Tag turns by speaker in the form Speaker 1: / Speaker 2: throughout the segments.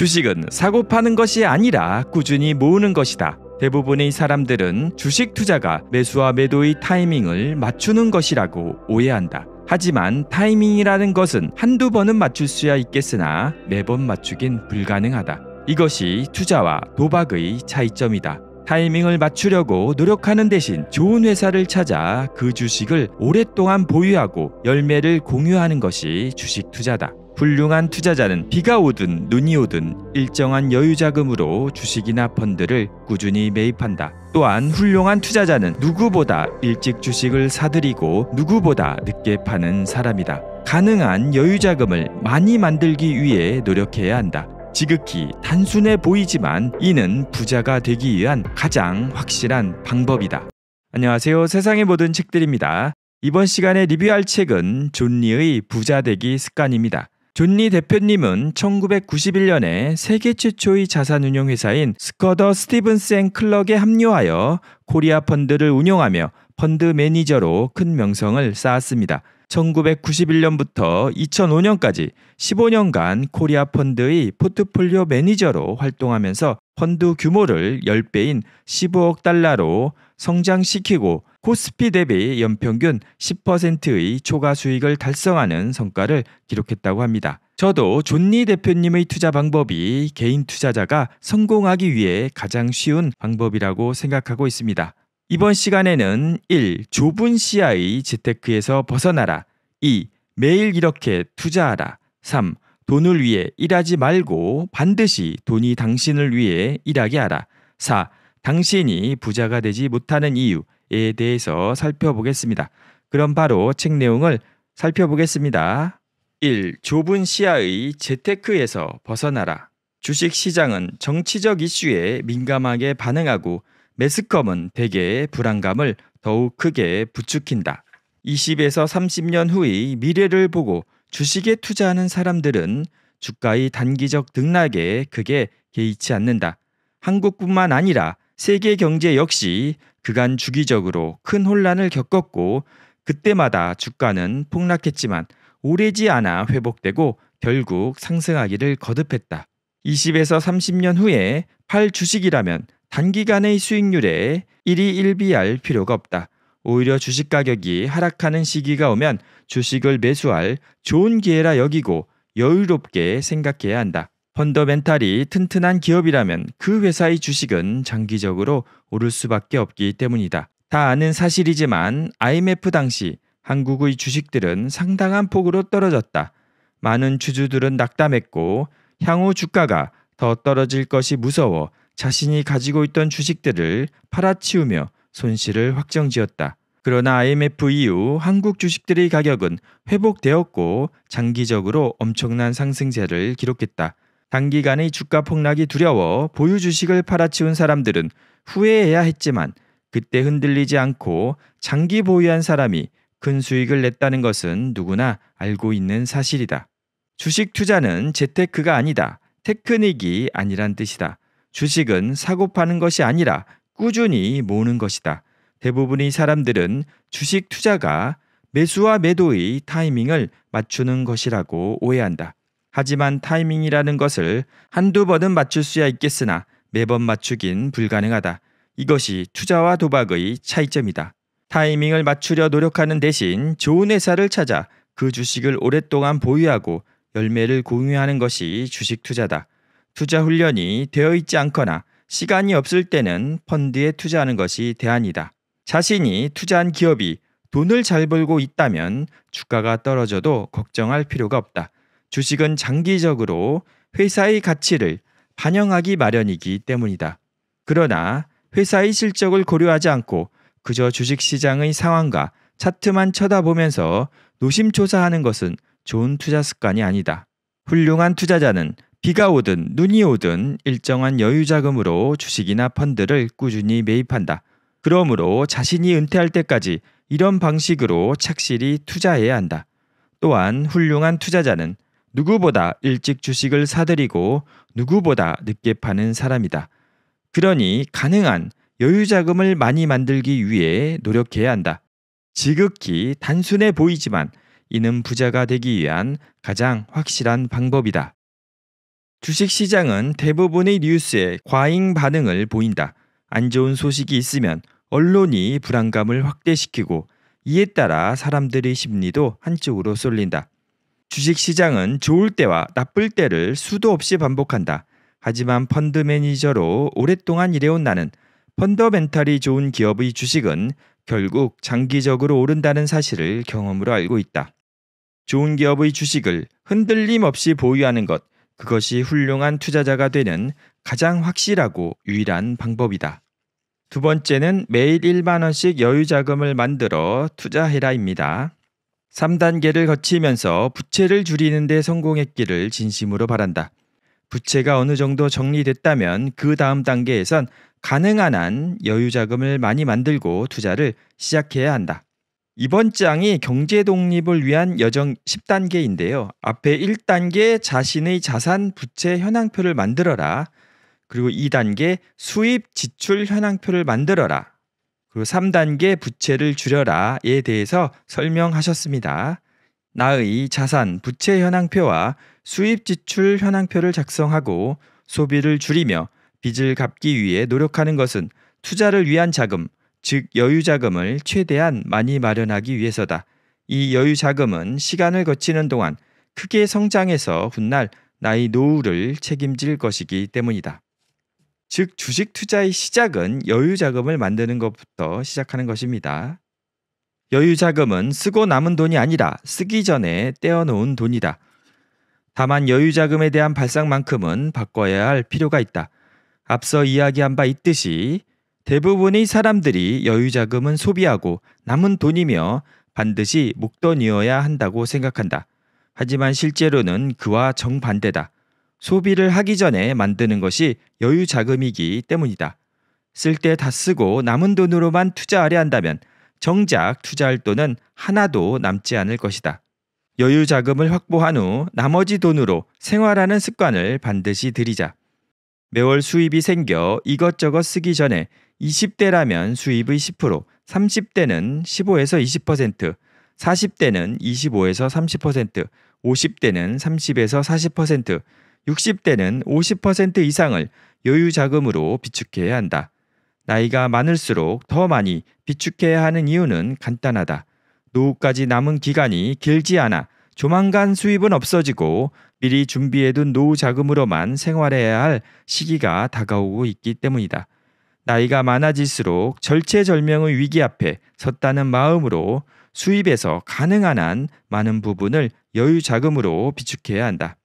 Speaker 1: 주식은 사고 파는 것이 아니라 꾸준히 모으는 것이다. 대부분의 사람들은 주식 투자가 매수와 매도의 타이밍을 맞추는 것이라고 오해한다. 하지만 타이밍이라는 것은 한두 번은 맞출 수야 있겠으나 매번 맞추긴 불가능하다. 이것이 투자와 도박의 차이점이다. 타이밍을 맞추려고 노력하는 대신 좋은 회사를 찾아 그 주식을 오랫동안 보유하고 열매를 공유하는 것이 주식 투자다. 훌륭한 투자자는 비가 오든 눈이 오든 일정한 여유 자금으로 주식이나 펀드를 꾸준히 매입한다. 또한 훌륭한 투자자는 누구보다 일찍 주식을 사들이고 누구보다 늦게 파는 사람이다. 가능한 여유 자금을 많이 만들기 위해 노력해야 한다. 지극히 단순해 보이지만 이는 부자가 되기 위한 가장 확실한 방법이다. 안녕하세요. 세상의 모든 책들입니다. 이번 시간에 리뷰할 책은 존리의 부자되기 습관입니다. 존리 대표님은 1991년에 세계 최초의 자산운용회사인 스커더 스티븐스 앤 클럭에 합류하여 코리아 펀드를 운용하며 펀드 매니저로 큰 명성을 쌓았습니다. 1991년부터 2005년까지 15년간 코리아 펀드의 포트폴리오 매니저로 활동하면서 펀드 규모를 10배인 15억 달러로 성장시키고 코스피 대비 연평균 10%의 초과 수익을 달성하는 성과를 기록했다고 합니다. 저도 존니 대표님의 투자 방법이 개인 투자자가 성공하기 위해 가장 쉬운 방법이라고 생각하고 있습니다. 이번 시간에는 1. 좁은 시야의 재테크에서 벗어나라. 2. 매일 이렇게 투자하라. 3. 돈을 위해 일하지 말고 반드시 돈이 당신을 위해 일하게 하라. 4. 당신이 부자가 되지 못하는 이유. 에 대해서 살펴보겠습니다. 그럼 바로 책 내용을 살펴보겠습니다. 1. 좁은 시야의 재테크에서 벗어나라. 주식 시장은 정치적 이슈에 민감하게 반응하고 매스컴은 대개의 불안감을 더욱 크게 부추긴다. 20에서 30년 후의 미래를 보고 주식에 투자하는 사람들은 주가의 단기적 등락에 크게 개의치 않는다. 한국뿐만 아니라 세계 경제 역시 그간 주기적으로 큰 혼란을 겪었고 그때마다 주가는 폭락했지만 오래지 않아 회복되고 결국 상승하기를 거듭했다. 20에서 30년 후에 팔 주식이라면 단기간의 수익률에 1이 1비할 필요가 없다. 오히려 주식 가격이 하락하는 시기가 오면 주식을 매수할 좋은 기회라 여기고 여유롭게 생각해야 한다. 펀더멘탈이 튼튼한 기업이라면 그 회사의 주식은 장기적으로 오를 수밖에 없기 때문이다. 다 아는 사실이지만 IMF 당시 한국의 주식들은 상당한 폭으로 떨어졌다. 많은 주주들은 낙담했고 향후 주가가 더 떨어질 것이 무서워 자신이 가지고 있던 주식들을 팔아치우며 손실을 확정지었다. 그러나 IMF 이후 한국 주식들의 가격은 회복되었고 장기적으로 엄청난 상승세를 기록했다. 단기간의 주가 폭락이 두려워 보유 주식을 팔아치운 사람들은 후회해야 했지만 그때 흔들리지 않고 장기 보유한 사람이 큰 수익을 냈다는 것은 누구나 알고 있는 사실이다. 주식 투자는 재테크가 아니다. 테크닉이 아니란 뜻이다. 주식은 사고 파는 것이 아니라 꾸준히 모으는 것이다. 대부분의 사람들은 주식 투자가 매수와 매도의 타이밍을 맞추는 것이라고 오해한다. 하지만 타이밍이라는 것을 한두 번은 맞출 수야 있겠으나 매번 맞추긴 불가능하다. 이것이 투자와 도박의 차이점이다. 타이밍을 맞추려 노력하는 대신 좋은 회사를 찾아 그 주식을 오랫동안 보유하고 열매를 공유하는 것이 주식 투자다. 투자 훈련이 되어 있지 않거나 시간이 없을 때는 펀드에 투자하는 것이 대안이다. 자신이 투자한 기업이 돈을 잘 벌고 있다면 주가가 떨어져도 걱정할 필요가 없다. 주식은 장기적으로 회사의 가치를 반영하기 마련이기 때문이다. 그러나 회사의 실적을 고려하지 않고 그저 주식 시장의 상황과 차트만 쳐다보면서 노심초사하는 것은 좋은 투자 습관이 아니다. 훌륭한 투자자는 비가 오든 눈이 오든 일정한 여유 자금으로 주식이나 펀드를 꾸준히 매입한다. 그러므로 자신이 은퇴할 때까지 이런 방식으로 착실히 투자해야 한다. 또한 훌륭한 투자자는 누구보다 일찍 주식을 사들이고 누구보다 늦게 파는 사람이다. 그러니 가능한 여유 자금을 많이 만들기 위해 노력해야 한다. 지극히 단순해 보이지만 이는 부자가 되기 위한 가장 확실한 방법이다. 주식 시장은 대부분의 뉴스에 과잉 반응을 보인다. 안 좋은 소식이 있으면 언론이 불안감을 확대시키고 이에 따라 사람들의 심리도 한쪽으로 쏠린다. 주식 시장은 좋을 때와 나쁠 때를 수도 없이 반복한다. 하지만 펀드 매니저로 오랫동안 일해온 나는 펀더멘탈이 좋은 기업의 주식은 결국 장기적으로 오른다는 사실을 경험으로 알고 있다. 좋은 기업의 주식을 흔들림 없이 보유하는 것, 그것이 훌륭한 투자자가 되는 가장 확실하고 유일한 방법이다. 두 번째는 매일 1만원씩 여유 자금을 만들어 투자해라입니다. 3단계를 거치면서 부채를 줄이는 데 성공했기를 진심으로 바란다. 부채가 어느 정도 정리됐다면 그 다음 단계에선 가능한 한 여유 자금을 많이 만들고 투자를 시작해야 한다. 이번 장이 경제 독립을 위한 여정 10단계인데요. 앞에 1단계 자신의 자산 부채 현황표를 만들어라. 그리고 2단계 수입 지출 현황표를 만들어라. 그리고 3단계 부채를 줄여라에 대해서 설명하셨습니다. 나의 자산 부채 현황표와 수입 지출 현황표를 작성하고 소비를 줄이며 빚을 갚기 위해 노력하는 것은 투자를 위한 자금, 즉 여유 자금을 최대한 많이 마련하기 위해서다. 이 여유 자금은 시간을 거치는 동안 크게 성장해서 훗날 나의 노후를 책임질 것이기 때문이다. 즉 주식 투자의 시작은 여유 자금을 만드는 것부터 시작하는 것입니다. 여유 자금은 쓰고 남은 돈이 아니라 쓰기 전에 떼어놓은 돈이다. 다만 여유 자금에 대한 발상만큼은 바꿔야 할 필요가 있다. 앞서 이야기한 바 있듯이 대부분의 사람들이 여유 자금은 소비하고 남은 돈이며 반드시 목돈이어야 한다고 생각한다. 하지만 실제로는 그와 정반대다. 소비를 하기 전에 만드는 것이 여유 자금이기 때문이다. 쓸 때 다 쓰고 남은 돈으로만 투자하려 한다면 정작 투자할 돈은 하나도 남지 않을 것이다. 여유 자금을 확보한 후 나머지 돈으로 생활하는 습관을 반드시 들이자. 매월 수입이 생겨 이것저것 쓰기 전에 20대라면 수입의 10%, 30대는 15에서 20%, 40대는 25에서 30%, 50대는 30에서 40%, 60대는 50% 이상을 여유 자금으로 비축해야 한다. 나이가 많을수록 더 많이 비축해야 하는 이유는 간단하다. 노후까지 남은 기간이 길지 않아 조만간 수입은 없어지고 미리 준비해둔 노후 자금으로만 생활해야 할 시기가 다가오고 있기 때문이다. 나이가 많아질수록 절체절명의 위기 앞에 섰다는 마음으로 수입에서 가능한 한 많은 부분을 여유 자금으로 비축해야 한다.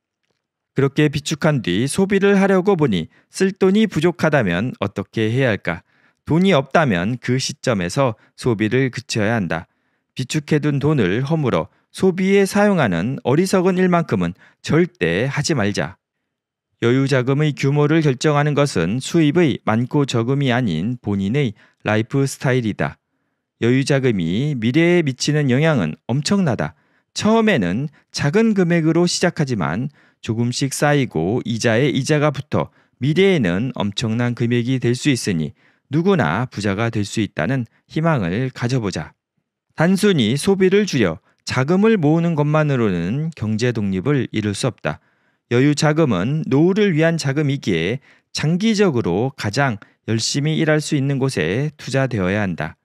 Speaker 1: 그렇게 비축한 뒤 소비를 하려고 보니 쓸 돈이 부족하다면 어떻게 해야 할까? 돈이 없다면 그 시점에서 소비를 그쳐야 한다. 비축해둔 돈을 허물어 소비에 사용하는 어리석은 일만큼은 절대 하지 말자. 여유 자금의 규모를 결정하는 것은 수입의 많고 적음이 아닌 본인의 라이프 스타일이다. 여유 자금이 미래에 미치는 영향은 엄청나다. 처음에는 작은 금액으로 시작하지만 조금씩 쌓이고 이자에 이자가 붙어 미래에는 엄청난 금액이 될 수 있으니 누구나 부자가 될 수 있다는 희망을 가져보자. 단순히 소비를 줄여 자금을 모으는 것만으로는 경제 독립을 이룰 수 없다. 여유 자금은 노후를 위한 자금이기에 장기적으로 가장 열심히 일할 수 있는 곳에 투자되어야 한다.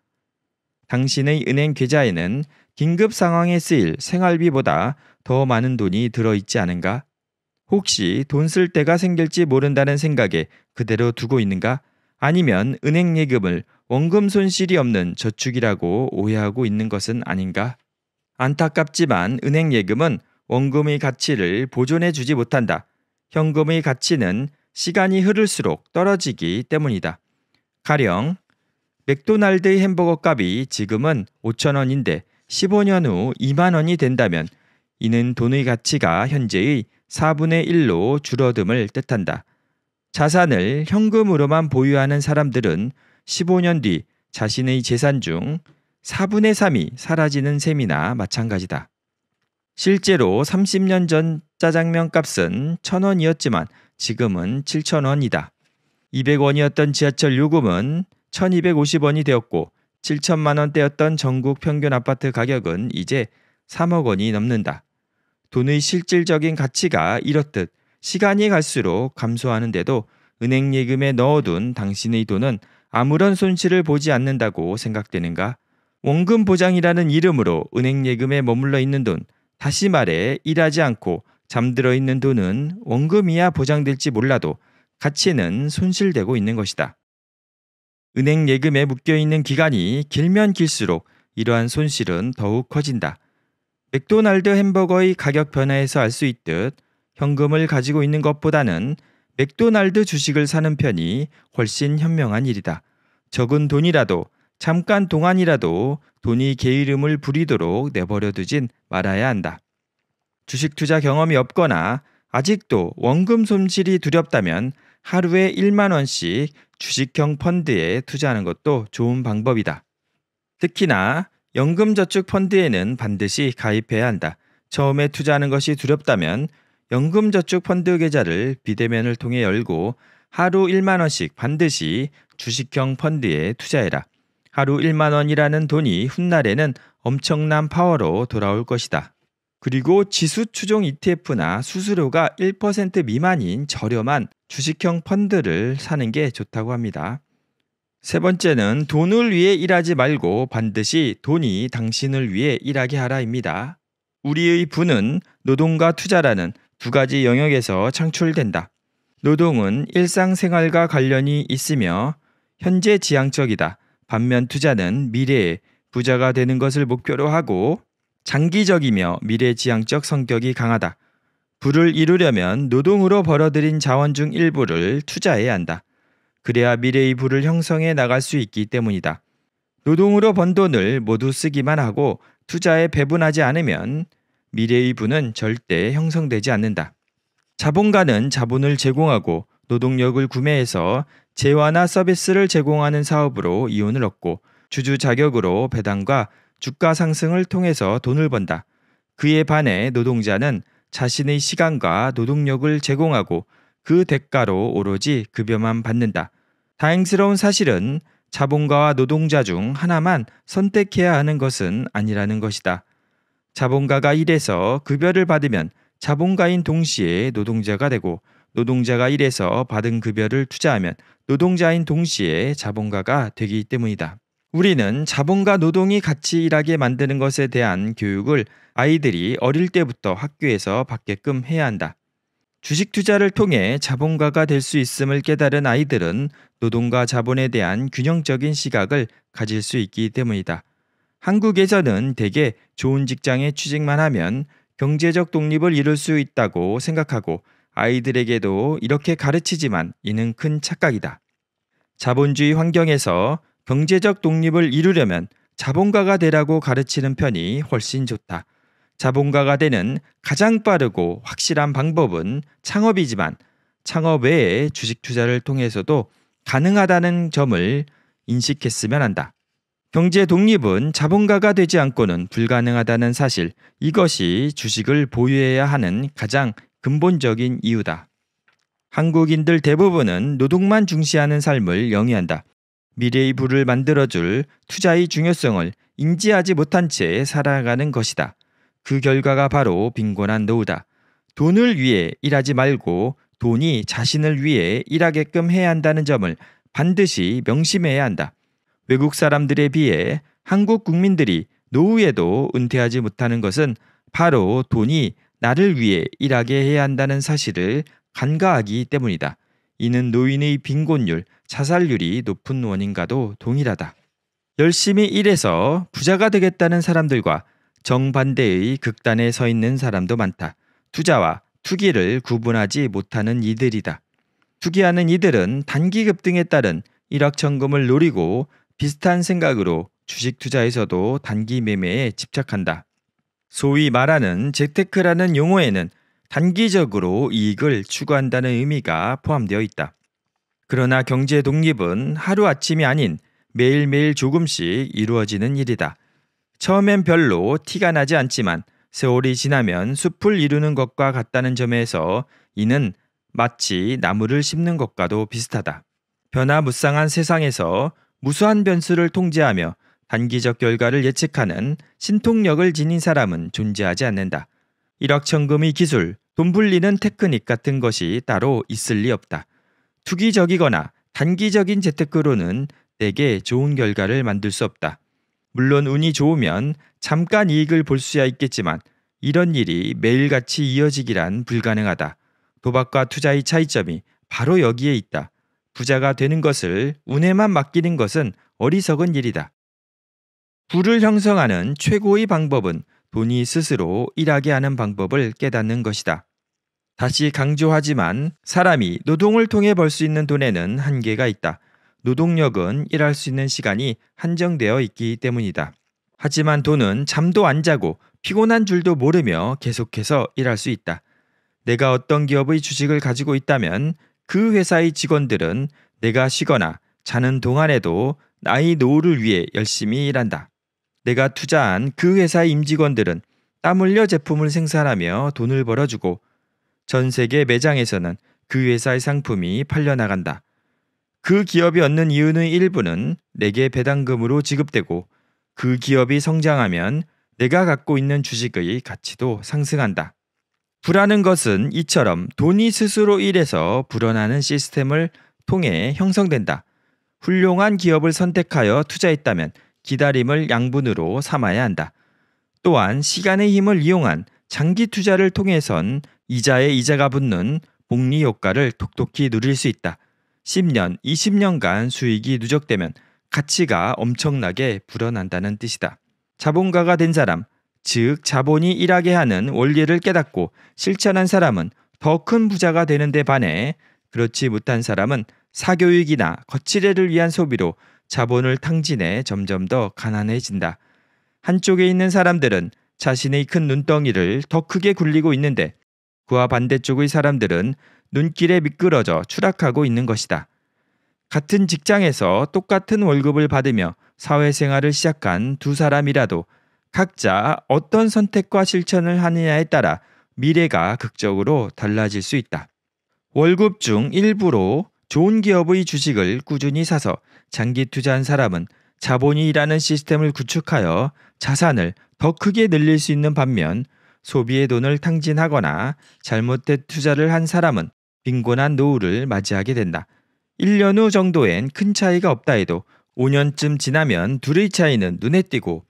Speaker 1: 당신의 은행 계좌에는 긴급 상황에 쓰일 생활비보다 더 많은 돈이 들어있지 않은가? 혹시 돈 쓸 때가 생길지 모른다는 생각에 그대로 두고 있는가? 아니면 은행 예금을 원금 손실이 없는 저축이라고 오해하고 있는 것은 아닌가? 안타깝지만 은행 예금은 원금의 가치를 보존해 주지 못한다. 현금의 가치는 시간이 흐를수록 떨어지기 때문이다. 가령 맥도날드의 햄버거 값이 지금은 5천원인데 15년 후 2만 원이 된다면 이는 돈의 가치가 현재의 4분의 1로 줄어듦을 뜻한다. 자산을 현금으로만 보유하는 사람들은 15년 뒤 자신의 재산 중 4분의 3이 사라지는 셈이나 마찬가지다. 실제로 30년 전 짜장면 값은 1,000원이었지만 지금은 7,000원이다. 200원이었던 지하철 요금은 1,250원이 되었고 7천만 원대였던 전국 평균 아파트 가격은 이제 3억 원이 넘는다. 돈의 실질적인 가치가 이렇듯 시간이 갈수록 감소하는데도 은행 예금에 넣어둔 당신의 돈은 아무런 손실을 보지 않는다고 생각되는가? 원금 보장이라는 이름으로 은행 예금에 머물러 있는 돈, 다시 말해 일하지 않고 잠들어 있는 돈은 원금이야 보장될지 몰라도 가치는 손실되고 있는 것이다. 은행 예금에 묶여 있는 기간이 길면 길수록 이러한 손실은 더욱 커진다. 맥도날드 햄버거의 가격 변화에서 알 수 있듯 현금을 가지고 있는 것보다는 맥도날드 주식을 사는 편이 훨씬 현명한 일이다. 적은 돈이라도 잠깐 동안이라도 돈이 게으름을 부리도록 내버려 두진 말아야 한다. 주식 투자 경험이 없거나 아직도 원금 손실이 두렵다면 하루에 1만 원씩 주식형 펀드에 투자하는 것도 좋은 방법이다. 특히나 연금저축펀드에는 반드시 가입해야 한다. 처음에 투자하는 것이 두렵다면 연금저축펀드 계좌를 비대면을 통해 열고 하루 1만 원씩 반드시 주식형 펀드에 투자해라. 하루 1만 원이라는 돈이 훗날에는 엄청난 파워로 돌아올 것이다. 그리고 지수 추종 ETF나 수수료가 1% 미만인 저렴한 주식형 펀드를 사는 게 좋다고 합니다. 세 번째는 돈을 위해 일하지 말고 반드시 돈이 당신을 위해 일하게 하라입니다. 우리의 부는 노동과 투자라는 두 가지 영역에서 창출된다. 노동은 일상생활과 관련이 있으며 현재 지향적이다. 반면 투자는 미래에 부자가 되는 것을 목표로 하고 장기적이며 미래지향적 성격이 강하다. 부를 이루려면 노동으로 벌어들인 자원 중 일부를 투자해야 한다. 그래야 미래의 부를 형성해 나갈 수 있기 때문이다. 노동으로 번 돈을 모두 쓰기만 하고 투자에 배분하지 않으면 미래의 부는 절대 형성되지 않는다. 자본가는 자본을 제공하고 노동력을 구매해서 재화나 서비스를 제공하는 사업으로 이윤을 얻고 주주 자격으로 배당과 주가 상승을 통해서 돈을 번다. 그에 반해 노동자는 자신의 시간과 노동력을 제공하고 그 대가로 오로지 급여만 받는다. 다행스러운 사실은 자본가와 노동자 중 하나만 선택해야 하는 것은 아니라는 것이다. 자본가가 일해서 급여를 받으면 자본가인 동시에 노동자가 되고 노동자가 일해서 받은 급여를 투자하면 노동자인 동시에 자본가가 되기 때문이다. 우리는 자본과 노동이 같이 일하게 만드는 것에 대한 교육을 아이들이 어릴 때부터 학교에서 받게끔 해야 한다. 주식 투자를 통해 자본가가 될 수 있음을 깨달은 아이들은 노동과 자본에 대한 균형적인 시각을 가질 수 있기 때문이다. 한국에서는 대개 좋은 직장에 취직만 하면 경제적 독립을 이룰 수 있다고 생각하고 아이들에게도 이렇게 가르치지만 이는 큰 착각이다. 자본주의 환경에서 경제적 독립을 이루려면 자본가가 되라고 가르치는 편이 훨씬 좋다. 자본가가 되는 가장 빠르고 확실한 방법은 창업이지만 창업 외에 주식 투자를 통해서도 가능하다는 점을 인식했으면 한다. 경제 독립은 자본가가 되지 않고는 불가능하다는 사실, 이것이 주식을 보유해야 하는 가장 근본적인 이유다. 한국인들 대부분은 노동만 중시하는 삶을 영위한다. 미래의 부를 만들어줄 투자의 중요성을 인지하지 못한 채 살아가는 것이다. 그 결과가 바로 빈곤한 노후다. 돈을 위해 일하지 말고 돈이 자신을 위해 일하게끔 해야 한다는 점을 반드시 명심해야 한다. 외국 사람들에 비해 한국 국민들이 노후에도 은퇴하지 못하는 것은 바로 돈이 나를 위해 일하게 해야 한다는 사실을 간과하기 때문이다. 이는 노인의 빈곤율, 자살률이 높은 원인과도 동일하다. 열심히 일해서 부자가 되겠다는 사람들과 정반대의 극단에 서 있는 사람도 많다. 투자와 투기를 구분하지 못하는 이들이다. 투기하는 이들은 단기 급등에 따른 일확천금을 노리고 비슷한 생각으로 주식 투자에서도 단기 매매에 집착한다. 소위 말하는 재테크라는 용어에는 단기적으로 이익을 추구한다는 의미가 포함되어 있다. 그러나 경제 독립은 하루아침이 아닌 매일매일 조금씩 이루어지는 일이다. 처음엔 별로 티가 나지 않지만 세월이 지나면 숲을 이루는 것과 같다는 점에서 이는 마치 나무를 심는 것과도 비슷하다. 변화무쌍한 세상에서 무수한 변수를 통제하며 단기적 결과를 예측하는 신통력을 지닌 사람은 존재하지 않는다. 일확천금의 기술, 돈 불리는 테크닉 같은 것이 따로 있을 리 없다. 투기적이거나 단기적인 재테크로는 내게 좋은 결과를 만들 수 없다. 물론 운이 좋으면 잠깐 이익을 볼 수야 있겠지만 이런 일이 매일같이 이어지기란 불가능하다. 도박과 투자의 차이점이 바로 여기에 있다. 부자가 되는 것을 운에만 맡기는 것은 어리석은 일이다. 부를 형성하는 최고의 방법은 돈이 스스로 일하게 하는 방법을 깨닫는 것이다. 다시 강조하지만 사람이 노동을 통해 벌 수 있는 돈에는 한계가 있다. 노동력은 일할 수 있는 시간이 한정되어 있기 때문이다. 하지만 돈은 잠도 안 자고 피곤한 줄도 모르며 계속해서 일할 수 있다. 내가 어떤 기업의 주식을 가지고 있다면 그 회사의 직원들은 내가 쉬거나 자는 동안에도 나의 노후를 위해 열심히 일한다. 내가 투자한 그 회사의 임직원들은 땀 흘려 제품을 생산하며 돈을 벌어주고 전 세계 매장에서는 그 회사의 상품이 팔려나간다. 그 기업이 얻는 이윤의 일부는 내게 배당금으로 지급되고 그 기업이 성장하면 내가 갖고 있는 주식의 가치도 상승한다. 불라는 것은 이처럼 돈이 스스로 일해서 불어나는 시스템을 통해 형성된다. 훌륭한 기업을 선택하여 투자했다면 기다림을 양분으로 삼아야 한다. 또한 시간의 힘을 이용한 장기 투자를 통해선 이자에 이자가 붙는 복리 효과를 톡톡히 누릴 수 있다. 10년, 20년간 수익이 누적되면 가치가 엄청나게 불어난다는 뜻이다. 자본가가 된 사람, 즉 자본이 일하게 하는 원리를 깨닫고 실천한 사람은 더 큰 부자가 되는데 반해 그렇지 못한 사람은 사교육이나 거치례를 위한 소비로 자본을 탕진해 점점 더 가난해진다. 한쪽에 있는 사람들은 자신의 큰 눈덩이를 더 크게 굴리고 있는데 그와 반대쪽의 사람들은 눈길에 미끄러져 추락하고 있는 것이다. 같은 직장에서 똑같은 월급을 받으며 사회생활을 시작한 두 사람이라도 각자 어떤 선택과 실천을 하느냐에 따라 미래가 극적으로 달라질 수 있다. 월급 중 일부로 좋은 기업의 주식을 꾸준히 사서 장기 투자한 사람은 자본이라는 시스템을 구축하여 자산을 더 크게 늘릴 수 있는 반면 소비의 돈을 탕진하거나 잘못된 투자를 한 사람은 빈곤한 노후를 맞이하게 된다. 1년 후 정도엔 큰 차이가 없다 해도 5년쯤 지나면 둘의 차이는 눈에 띄고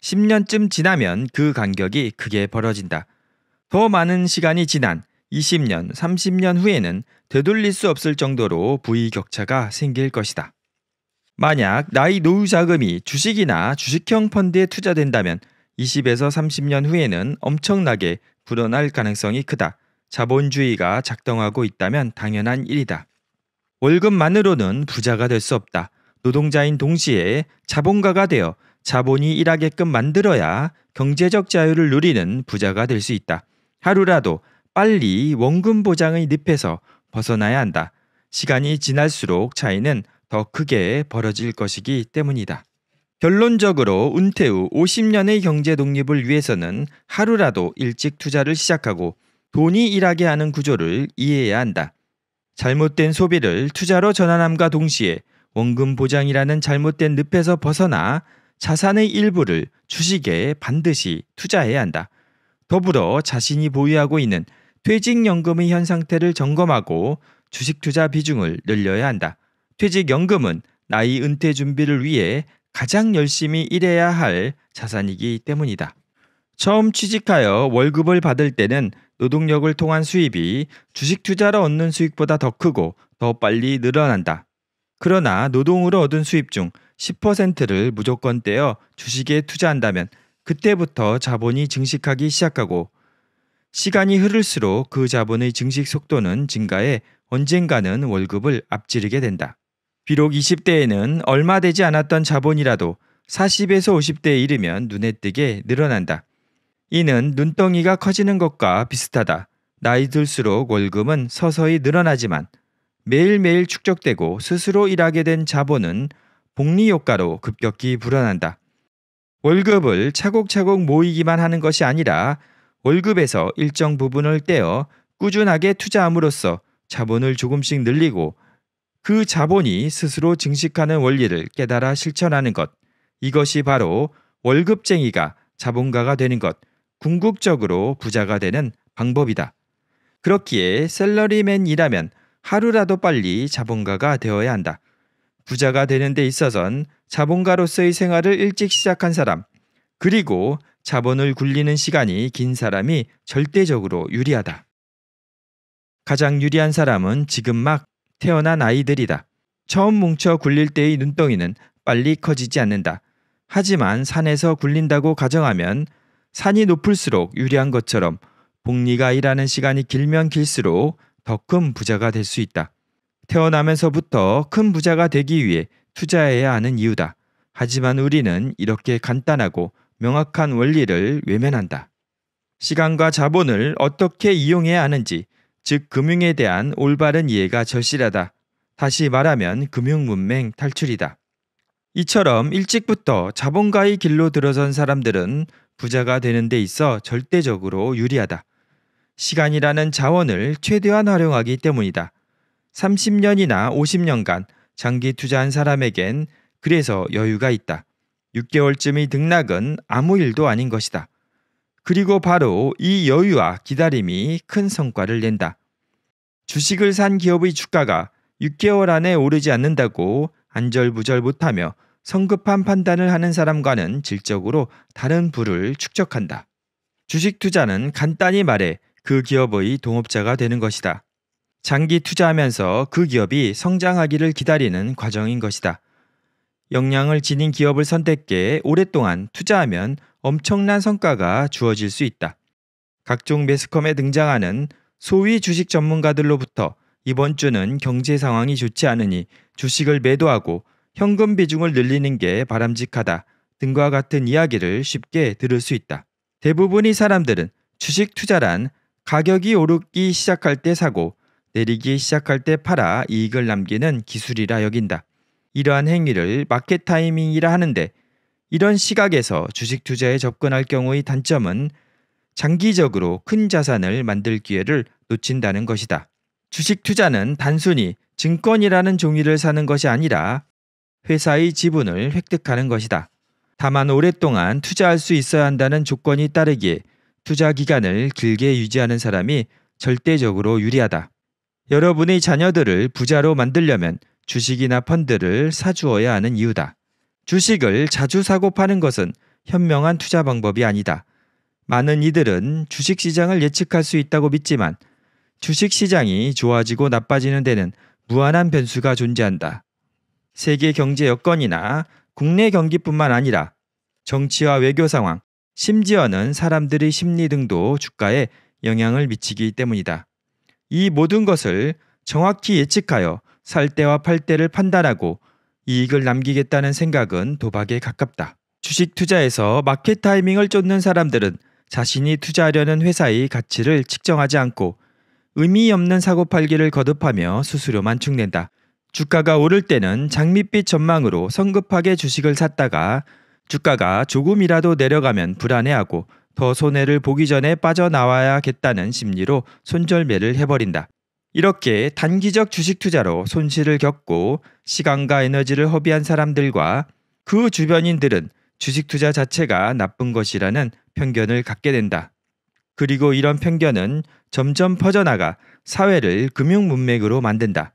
Speaker 1: 10년쯤 지나면 그 간격이 크게 벌어진다. 더 많은 시간이 지난 20년, 30년 후에는 되돌릴 수 없을 정도로 부의 격차가 생길 것이다. 만약 나의 노후 자금이 주식이나 주식형 펀드에 투자된다면 20에서 30년 후에는 엄청나게 불어날 가능성이 크다. 자본주의가 작동하고 있다면 당연한 일이다. 월급만으로는 부자가 될 수 없다. 노동자인 동시에 자본가가 되어 자본이 일하게끔 만들어야 경제적 자유를 누리는 부자가 될 수 있다. 하루라도 빨리 원금 보장의 늪에서 벗어나야 한다. 시간이 지날수록 차이는 더 크게 벌어질 것이기 때문이다. 결론적으로 은퇴 후 50년의 경제 독립을 위해서는 하루라도 일찍 투자를 시작하고 돈이 일하게 하는 구조를 이해해야 한다. 잘못된 소비를 투자로 전환함과 동시에 원금 보장이라는 잘못된 늪에서 벗어나 자산의 일부를 주식에 반드시 투자해야 한다. 더불어 자신이 보유하고 있는 퇴직연금의 현 상태를 점검하고 주식 투자 비중을 늘려야 한다. 퇴직연금은 나이 은퇴 준비를 위해 가장 열심히 일해야 할 자산이기 때문이다. 처음 취직하여 월급을 받을 때는 노동력을 통한 수입이 주식 투자로 얻는 수익보다 더 크고 더 빨리 늘어난다. 그러나 노동으로 얻은 수입 중 10%를 무조건 떼어 주식에 투자한다면 그때부터 자본이 증식하기 시작하고 시간이 흐를수록 그 자본의 증식 속도는 증가해 언젠가는 월급을 앞지르게 된다. 비록 20대에는 얼마 되지 않았던 자본이라도 40에서 50대에 이르면 눈에 띄게 늘어난다. 이는 눈덩이가 커지는 것과 비슷하다. 나이 들수록 월급은 서서히 늘어나지만 매일매일 축적되고 스스로 일하게 된 자본은 복리 효과로 급격히 불어난다. 월급을 차곡차곡 모이기만 하는 것이 아니라 월급에서 일정 부분을 떼어 꾸준하게 투자함으로써 자본을 조금씩 늘리고 그 자본이 스스로 증식하는 원리를 깨달아 실천하는 것. 이것이 바로 월급쟁이가 자본가가 되는 것, 궁극적으로 부자가 되는 방법이다. 그렇기에 셀러리맨이라면 하루라도 빨리 자본가가 되어야 한다. 부자가 되는 데 있어선 자본가로서의 생활을 일찍 시작한 사람, 그리고 자본을 굴리는 시간이 긴 사람이 절대적으로 유리하다. 가장 유리한 사람은 지금 막 태어난 아이들이다. 처음 뭉쳐 굴릴 때의 눈덩이는 빨리 커지지 않는다. 하지만 산에서 굴린다고 가정하면 산이 높을수록 유리한 것처럼 복리가 일하는 시간이 길면 길수록 더 큰 부자가 될 수 있다. 태어나면서부터 큰 부자가 되기 위해 투자해야 하는 이유다. 하지만 우리는 이렇게 간단하고 명확한 원리를 외면한다. 시간과 자본을 어떻게 이용해야 하는지, 즉 금융에 대한 올바른 이해가 절실하다. 다시 말하면 금융 문맹 탈출이다. 이처럼 일찍부터 자본가의 길로 들어선 사람들은 부자가 되는 데 있어 절대적으로 유리하다. 시간이라는 자원을 최대한 활용하기 때문이다. 30년이나 50년간 장기 투자한 사람에겐 그래서 여유가 있다. 6개월쯤의 등락은 아무 일도 아닌 것이다. 그리고 바로 이 여유와 기다림이 큰 성과를 낸다. 주식을 산 기업의 주가가 6개월 안에 오르지 않는다고 안절부절 못하며 성급한 판단을 하는 사람과는 질적으로 다른 부를 축적한다. 주식 투자는 간단히 말해 그 기업의 동업자가 되는 것이다. 장기 투자하면서 그 기업이 성장하기를 기다리는 과정인 것이다. 역량을 지닌 기업을 선택해 오랫동안 투자하면 엄청난 성과가 주어질 수 있다. 각종 매스컴에 등장하는 소위 주식 전문가들로부터 이번 주는 경제 상황이 좋지 않으니 주식을 매도하고 현금 비중을 늘리는 게 바람직하다 등과 같은 이야기를 쉽게 들을 수 있다. 대부분의 사람들은 주식 투자란 가격이 오르기 시작할 때 사고 내리기 시작할 때 팔아 이익을 남기는 기술이라 여긴다. 이러한 행위를 마켓 타이밍이라 하는데 이런 시각에서 주식 투자에 접근할 경우의 단점은 장기적으로 큰 자산을 만들 기회를 놓친다는 것이다. 주식 투자는 단순히 증권이라는 종이를 사는 것이 아니라 회사의 지분을 획득하는 것이다. 다만 오랫동안 투자할 수 있어야 한다는 조건이 따르기에 투자 기간을 길게 유지하는 사람이 절대적으로 유리하다. 여러분의 자녀들을 부자로 만들려면 주식이나 펀드를 사주어야 하는 이유다. 주식을 자주 사고 파는 것은 현명한 투자 방법이 아니다. 많은 이들은 주식 시장을 예측할 수 있다고 믿지만 주식 시장이 좋아지고 나빠지는 데는 무한한 변수가 존재한다. 세계 경제 여건이나 국내 경기뿐만 아니라 정치와 외교 상황, 심지어는 사람들의 심리 등도 주가에 영향을 미치기 때문이다. 이 모든 것을 정확히 예측하여 살 때와 팔 때를 판단하고 이익을 남기겠다는 생각은 도박에 가깝다. 주식 투자에서 마켓 타이밍을 쫓는 사람들은 자신이 투자하려는 회사의 가치를 측정하지 않고 의미 없는 사고팔기를 거듭하며 수수료만 축낸다. 주가가 오를 때는 장밋빛 전망으로 성급하게 주식을 샀다가 주가가 조금이라도 내려가면 불안해하고 더 손해를 보기 전에 빠져나와야겠다는 심리로 손절매를 해버린다. 이렇게 단기적 주식 투자로 손실을 겪고 시간과 에너지를 허비한 사람들과 그 주변인들은 주식 투자 자체가 나쁜 것이라는 편견을 갖게 된다. 그리고 이런 편견은 점점 퍼져나가 사회를 금융 문맥으로 만든다.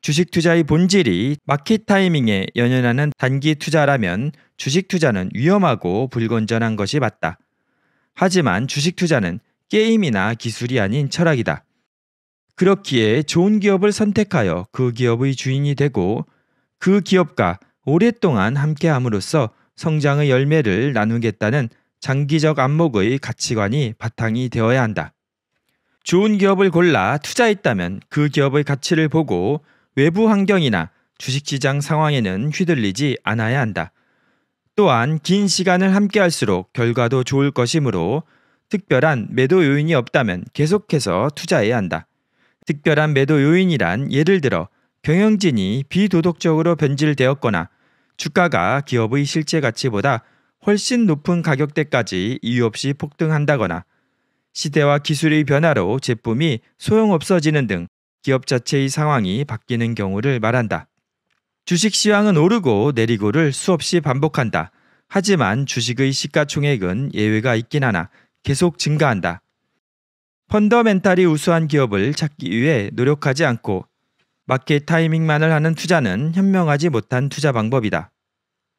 Speaker 1: 주식 투자의 본질이 마켓 타이밍에 연연하는 단기 투자라면 주식 투자는 위험하고 불건전한 것이 맞다. 하지만 주식 투자는 게임이나 기술이 아닌 철학이다. 그렇기에 좋은 기업을 선택하여 그 기업의 주인이 되고 그 기업과 오랫동안 함께함으로써 성장의 열매를 나누겠다는 장기적 안목의 가치관이 바탕이 되어야 한다. 좋은 기업을 골라 투자했다면 그 기업의 가치를 보고 외부 환경이나 주식시장 상황에는 휘둘리지 않아야 한다. 또한 긴 시간을 함께 할수록 결과도 좋을 것이므로 특별한 매도 요인이 없다면 계속해서 투자해야 한다. 특별한 매도 요인이란 예를 들어 경영진이 비도덕적으로 변질되었거나 주가가 기업의 실제 가치보다 훨씬 높은 가격대까지 이유 없이 폭등한다거나 시대와 기술의 변화로 제품이 소용없어지는 등 기업 자체의 상황이 바뀌는 경우를 말한다. 주식 시황은 오르고 내리고를 수없이 반복한다. 하지만 주식의 시가총액은 예외가 있긴 하나 계속 증가한다. 펀더멘탈이 우수한 기업을 찾기 위해 노력하지 않고 마켓 타이밍만을 하는 투자는 현명하지 못한 투자 방법이다.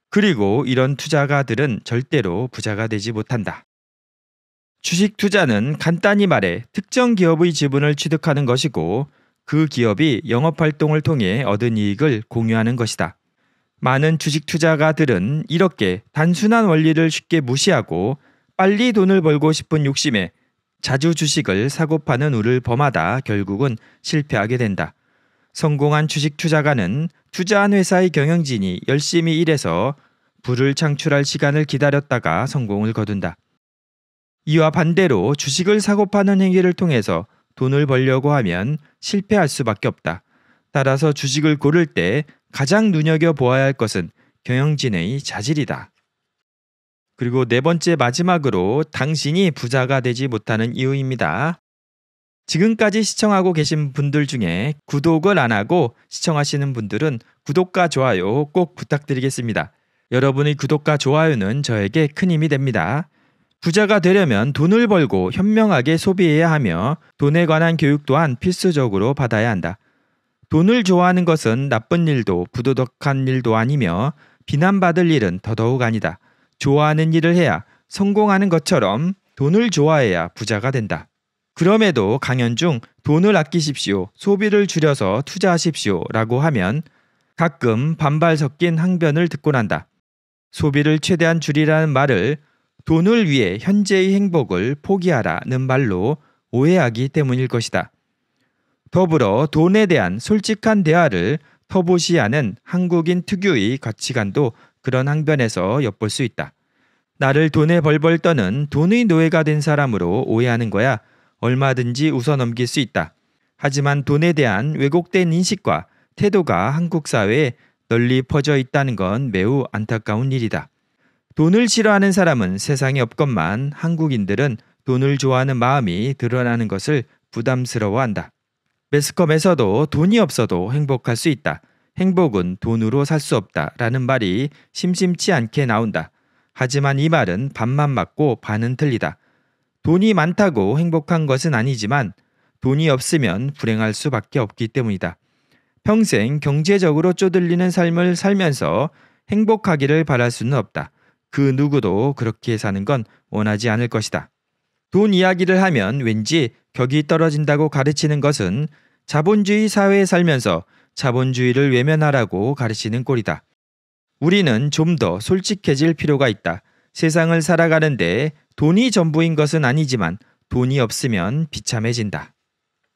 Speaker 1: 그리고 이런 투자가들은 절대로 부자가 되지 못한다. 주식 투자는 간단히 말해 특정 기업의 지분을 취득하는 것이고 그 기업이 영업 활동을 통해 얻은 이익을 공유하는 것이다. 많은 주식 투자가들은 이렇게 단순한 원리를 쉽게 무시하고 빨리 돈을 벌고 싶은 욕심에 자주 주식을 사고 파는 우를 범하다 결국은 실패하게 된다. 성공한 주식 투자가는 투자한 회사의 경영진이 열심히 일해서 부를 창출할 시간을 기다렸다가 성공을 거둔다. 이와 반대로 주식을 사고 파는 행위를 통해서 돈을 벌려고 하면 실패할 수밖에 없다. 따라서 주식을 고를 때 가장 눈여겨 보아야 할 것은 경영진의 자질이다. 그리고 네 번째 마지막으로 당신이 부자가 되지 못하는 이유입니다. 지금까지 시청하고 계신 분들 중에 구독을 안 하고 시청하시는 분들은 구독과 좋아요 꼭 부탁드리겠습니다. 여러분의 구독과 좋아요는 저에게 큰 힘이 됩니다. 부자가 되려면 돈을 벌고 현명하게 소비해야 하며 돈에 관한 교육 또한 필수적으로 받아야 한다. 돈을 좋아하는 것은 나쁜 일도 부도덕한 일도 아니며 비난받을 일은 더더욱 아니다. 좋아하는 일을 해야 성공하는 것처럼 돈을 좋아해야 부자가 된다. 그럼에도 강연 중 돈을 아끼십시오, 소비를 줄여서 투자하십시오 라고 하면 가끔 반발 섞인 항변을 듣곤 한다. 소비를 최대한 줄이라는 말을 돈을 위해 현재의 행복을 포기하라는 말로 오해하기 때문일 것이다. 더불어 돈에 대한 솔직한 대화를 터보시 않는 한국인 특유의 가치관도 그런 항변에서 엿볼 수 있다. 나를 돈에 벌벌 떠는 돈의 노예가 된 사람으로 오해하는 거야 얼마든지 웃어넘길 수 있다. 하지만 돈에 대한 왜곡된 인식과 태도가 한국 사회에 널리 퍼져 있다는 건 매우 안타까운 일이다. 돈을 싫어하는 사람은 세상에 없건만 한국인들은 돈을 좋아하는 마음이 드러나는 것을 부담스러워한다. 매스컴에서도 돈이 없어도 행복할 수 있다. 행복은 돈으로 살 수 없다. 라는 말이 심심치 않게 나온다. 하지만 이 말은 반만 맞고 반은 틀리다. 돈이 많다고 행복한 것은 아니지만 돈이 없으면 불행할 수밖에 없기 때문이다. 평생 경제적으로 쪼들리는 삶을 살면서 행복하기를 바랄 수는 없다. 그 누구도 그렇게 사는 건 원하지 않을 것이다. 돈 이야기를 하면 왠지 격이 떨어진다고 가르치는 것은 자본주의 사회에 살면서 자본주의를 외면하라고 가르치는 꼴이다. 우리는 좀 더 솔직해질 필요가 있다. 세상을 살아가는데 돈이 전부인 것은 아니지만 돈이 없으면 비참해진다.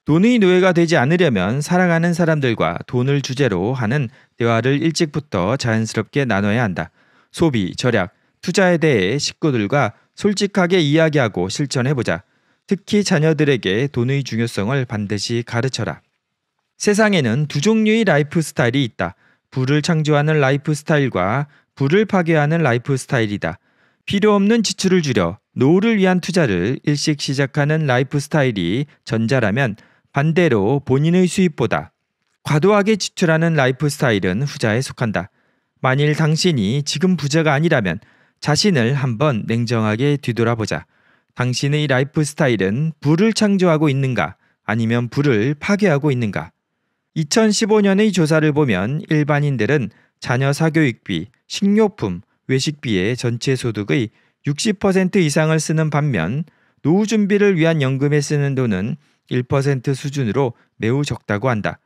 Speaker 1: 돈의 노예가 되지 않으려면 사랑하는 사람들과 돈을 주제로 하는 대화를 일찍부터 자연스럽게 나눠야 한다. 소비, 절약, 투자에 대해 식구들과 솔직하게 이야기하고 실천해보자. 특히 자녀들에게 돈의 중요성을 반드시 가르쳐라. 세상에는 두 종류의 라이프 스타일이 있다. 부를 창조하는 라이프 스타일과 부를 파괴하는 라이프 스타일이다. 필요 없는 지출을 줄여 노후를 위한 투자를 일식 시작하는 라이프 스타일이 전자라면 반대로 본인의 수입보다 과도하게 지출하는 라이프 스타일은 후자에 속한다. 만일 당신이 지금 부자가 아니라면 자신을 한번 냉정하게 뒤돌아보자. 당신의 라이프 스타일은 부를 창조하고 있는가 아니면 부를 파괴하고 있는가? 2015년의 조사를 보면 일반인들은 자녀 사교육비, 식료품, 외식비의 전체 소득의 60% 이상을 쓰는 반면 노후 준비를 위한 연금에 쓰는 돈은 1% 수준으로 매우 적다고 한다.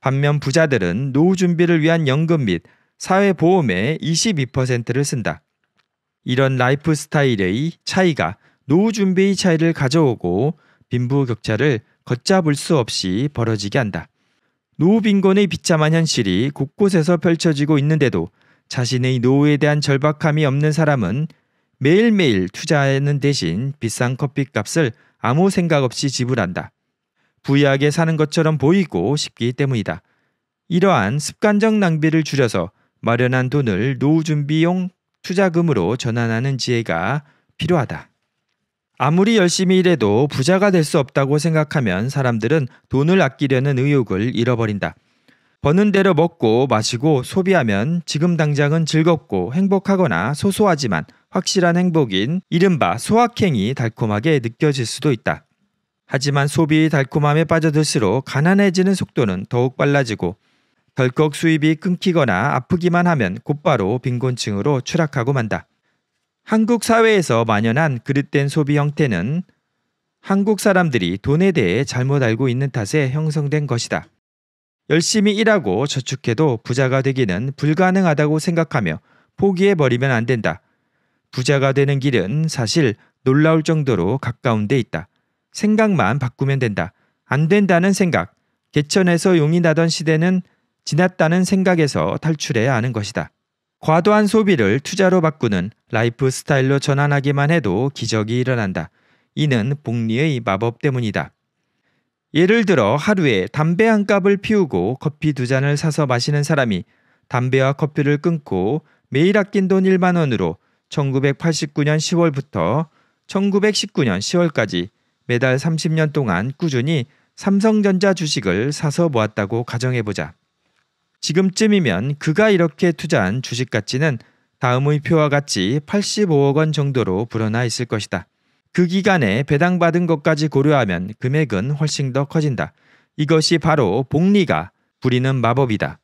Speaker 1: 반면 부자들은 노후 준비를 위한 연금 및 사회보험에 22%를 쓴다. 이런 라이프 스타일의 차이가 노후 준비의 차이를 가져오고 빈부 격차를 걷잡을 수 없이 벌어지게 한다. 노후 빈곤의 비참한 현실이 곳곳에서 펼쳐지고 있는데도 자신의 노후에 대한 절박함이 없는 사람은 매일매일 투자하는 대신 비싼 커피값을 아무 생각 없이 지불한다. 부유하게 사는 것처럼 보이고 싶기 때문이다. 이러한 습관적 낭비를 줄여서 마련한 돈을 노후 준비용 투자금으로 전환하는 지혜가 필요하다. 아무리 열심히 일해도 부자가 될 수 없다고 생각하면 사람들은 돈을 아끼려는 의욕을 잃어버린다. 버는 대로 먹고 마시고 소비하면 지금 당장은 즐겁고 행복하거나 소소하지만 확실한 행복인 이른바 소확행이 달콤하게 느껴질 수도 있다. 하지만 소비의 달콤함에 빠져들수록 가난해지는 속도는 더욱 빨라지고 덜컥 수입이 끊기거나 아프기만 하면 곧바로 빈곤층으로 추락하고 만다. 한국 사회에서 만연한 그릇된 소비 형태는 한국 사람들이 돈에 대해 잘못 알고 있는 탓에 형성된 것이다. 열심히 일하고 저축해도 부자가 되기는 불가능하다고 생각하며 포기해버리면 안 된다. 부자가 되는 길은 사실 놀라울 정도로 가까운 데 있다. 생각만 바꾸면 된다. 안 된다는 생각. 개천에서 용이 나던 시대는 지났다는 생각에서 탈출해야 하는 것이다. 과도한 소비를 투자로 바꾸는 라이프 스타일로 전환하기만 해도 기적이 일어난다. 이는 복리의 마법 때문이다. 예를 들어 하루에 담배 한 갑을 피우고 커피 두 잔을 사서 마시는 사람이 담배와 커피를 끊고 매일 아낀 돈 1만 원으로 1989년 10월부터 1919년 10월까지 매달 30년 동안 꾸준히 삼성전자 주식을 사서 모았다고 가정해보자. 지금쯤이면 그가 이렇게 투자한 주식 가치는 다음의 표와 같이 85억 원 정도로 불어나 있을 것이다. 그 기간에 배당받은 것까지 고려하면 금액은 훨씬 더 커진다. 이것이 바로 복리가 부리는 마법이다.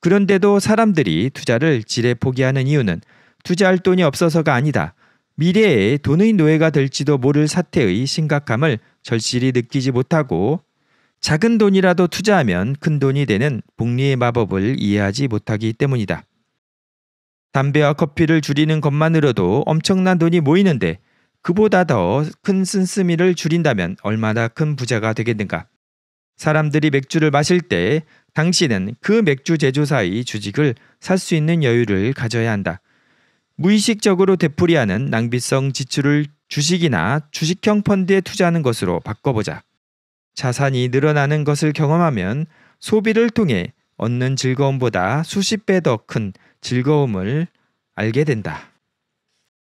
Speaker 1: 그런데도 사람들이 투자를 지레 포기하는 이유는 투자할 돈이 없어서가 아니다. 미래에 돈의 노예가 될지도 모를 사태의 심각함을 절실히 느끼지 못하고 작은 돈이라도 투자하면 큰 돈이 되는 복리의 마법을 이해하지 못하기 때문이다. 담배와 커피를 줄이는 것만으로도 엄청난 돈이 모이는데 그보다 더 큰 쓴쓰미를 줄인다면 얼마나 큰 부자가 되겠는가. 사람들이 맥주를 마실 때 당신은 그 맥주 제조사의 주식을 살 수 있는 여유를 가져야 한다. 무의식적으로 되풀이하는 낭비성 지출을 주식이나 주식형 펀드에 투자하는 것으로 바꿔보자. 자산이 늘어나는 것을 경험하면 소비를 통해 얻는 즐거움보다 수십 배 더 큰 즐거움을 알게 된다.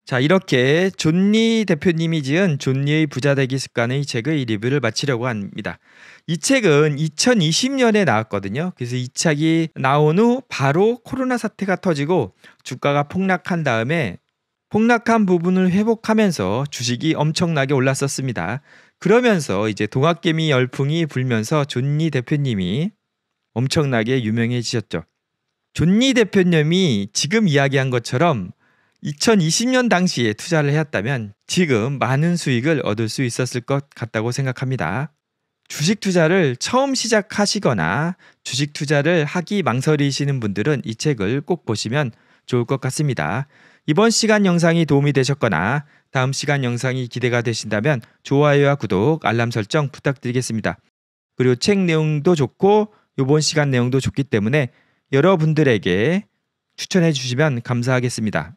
Speaker 1: 자 이렇게 존니 대표님이 지은 존니의 부자되기 습관의 책의 리뷰를 마치려고 합니다. 이 책은 2020년에 나왔거든요. 그래서 이 책이 나온 후 바로 코로나 사태가 터지고 주가가 폭락한 다음에 폭락한 부분을 회복하면서 주식이 엄청나게 올랐었습니다. 그러면서 이제 동학개미 열풍이 불면서 존니 대표님이 엄청나게 유명해지셨죠. 존니 대표님이 지금 이야기한 것처럼 2020년 당시에 투자를 해왔다면 지금 많은 수익을 얻을 수 있었을 것 같다고 생각합니다. 주식 투자를 처음 시작하시거나 주식 투자를 하기 망설이시는 분들은 이 책을 꼭 보시면 좋을 것 같습니다. 이번 시간 영상이 도움이 되셨거나 다음 시간 영상이 기대가 되신다면 좋아요와 구독, 알람 설정 부탁드리겠습니다. 그리고 책 내용도 좋고 이번 시간 내용도 좋기 때문에 여러분들에게 추천해 주시면 감사하겠습니다.